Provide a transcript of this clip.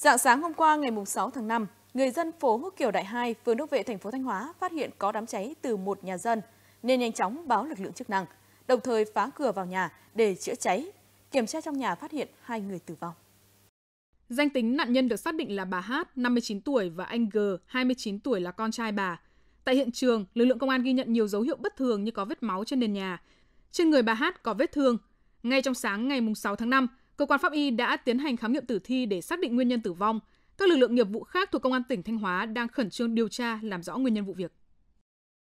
Dạng sáng hôm qua ngày 6 tháng 5, người dân phố Húc Kiều Đại 2, phường Đức Vệ, thành phố Thanh Hóa phát hiện có đám cháy từ một nhà dân nên nhanh chóng báo lực lượng chức năng, đồng thời phá cửa vào nhà để chữa cháy. Kiểm tra trong nhà phát hiện hai người tử vong. Danh tính nạn nhân được xác định là bà Hát, 59 tuổi và anh G, 29 tuổi là con trai bà. Tại hiện trường, lực lượng công an ghi nhận nhiều dấu hiệu bất thường như có vết máu trên nền nhà. Trên người bà Hát có vết thương. Ngay trong sáng ngày 6 tháng 5, Cơ quan pháp y đã tiến hành khám nghiệm tử thi để xác định nguyên nhân tử vong. Các lực lượng nghiệp vụ khác thuộc công an tỉnh Thanh Hóa đang khẩn trương điều tra làm rõ nguyên nhân vụ việc.